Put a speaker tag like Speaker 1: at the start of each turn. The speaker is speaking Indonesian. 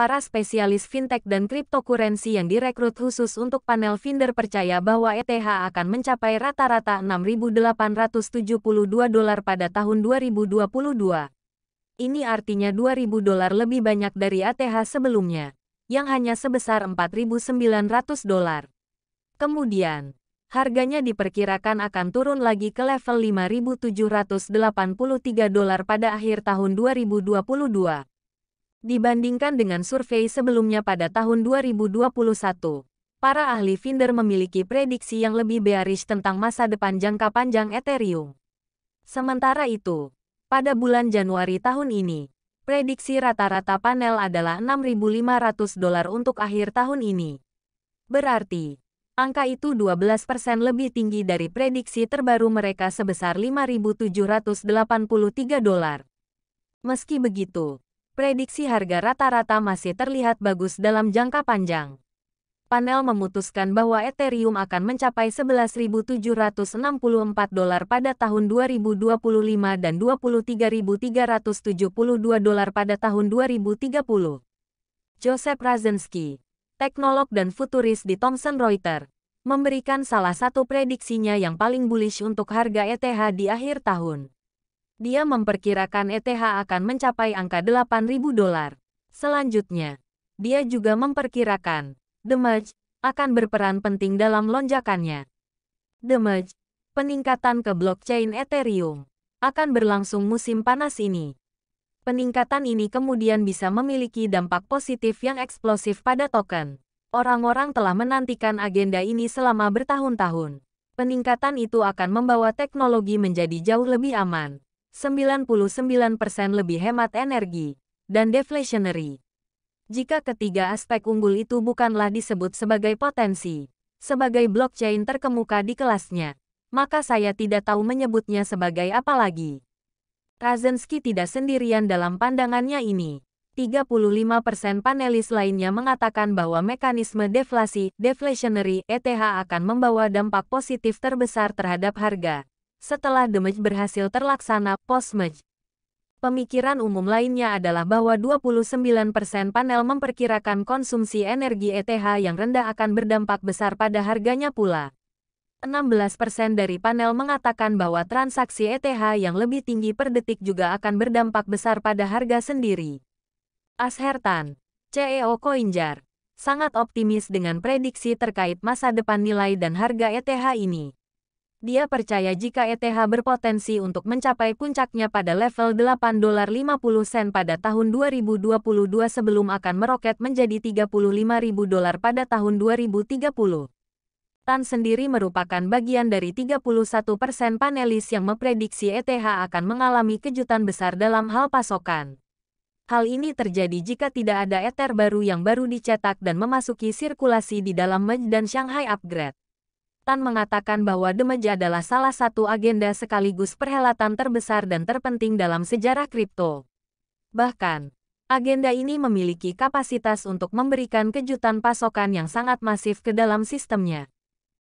Speaker 1: Para spesialis fintech dan cryptocurrency yang direkrut khusus untuk panel Finder percaya bahwa ETH akan mencapai rata-rata 6.872 dolar pada tahun 2022. Ini artinya 2.000 dolar lebih banyak dari ATH e sebelumnya, yang hanya sebesar 4.900 dolar. Kemudian, harganya diperkirakan akan turun lagi ke level 5.783 dolar pada akhir tahun 2022. Dibandingkan dengan survei sebelumnya pada tahun 2021, para ahli Finder memiliki prediksi yang lebih bearish tentang masa depan jangka panjang Ethereum. Sementara itu, pada bulan Januari tahun ini, prediksi rata-rata panel adalah 6.500 dolar untuk akhir tahun ini. Berarti, angka itu 12% lebih tinggi dari prediksi terbaru mereka sebesar 5.783 dolar. Meski begitu, prediksi harga rata-rata masih terlihat bagus dalam jangka panjang. Panel memutuskan bahwa Ethereum akan mencapai 11.764 dolar pada tahun 2025 dan 23.372 dolar pada tahun 2030. Joseph Razensky, teknolog dan futuris di Thomson Reuters, memberikan salah satu prediksinya yang paling bullish untuk harga ETH di akhir tahun dia memperkirakan ETH akan mencapai angka 8.000 dolar. Selanjutnya, dia juga memperkirakan The Merge akan berperan penting dalam lonjakannya. The Merge, peningkatan ke blockchain Ethereum, akan berlangsung musim panas ini. Peningkatan ini kemudian bisa memiliki dampak positif yang eksplosif pada token. Orang-orang telah menantikan agenda ini selama bertahun-tahun. Peningkatan itu akan membawa teknologi menjadi jauh lebih aman 99% lebih hemat energi, dan deflationary. Jika ketiga aspek unggul itu bukanlah disebut sebagai potensi, sebagai blockchain terkemuka di kelasnya, maka saya tidak tahu menyebutnya sebagai apa lagi. Razensky tidak sendirian dalam pandangannya ini. 35% panelis lainnya mengatakan bahwa mekanisme deflasi, deflationary, ETH akan membawa dampak positif terbesar terhadap harga, setelah the berhasil terlaksana post-match. Pemikiran umum lainnya adalah bahwa 29% panel memperkirakan konsumsi energi ETH yang rendah akan berdampak besar pada harganya pula. 16% dari panel mengatakan bahwa transaksi ETH yang lebih tinggi per detik juga akan berdampak besar pada harga sendiri. Ashertan, CEO Coinjar, sangat optimis dengan prediksi terkait masa depan nilai dan harga ETH ini. Dia percaya jika ETH berpotensi untuk mencapai puncaknya pada level $8.50 pada tahun 2022 sebelum akan meroket menjadi $35.000 dolar pada tahun 2030. Tan sendiri merupakan bagian dari 31 persen panelis yang memprediksi ETH akan mengalami kejutan besar dalam hal pasokan. Hal ini terjadi jika tidak ada Ether baru yang baru dicetak dan memasuki sirkulasi di dalam MEJ dan Shanghai Upgrade mengatakan bahwa Demej adalah salah satu agenda sekaligus perhelatan terbesar dan terpenting dalam sejarah kripto. Bahkan, agenda ini memiliki kapasitas untuk memberikan kejutan pasokan yang sangat masif ke dalam sistemnya.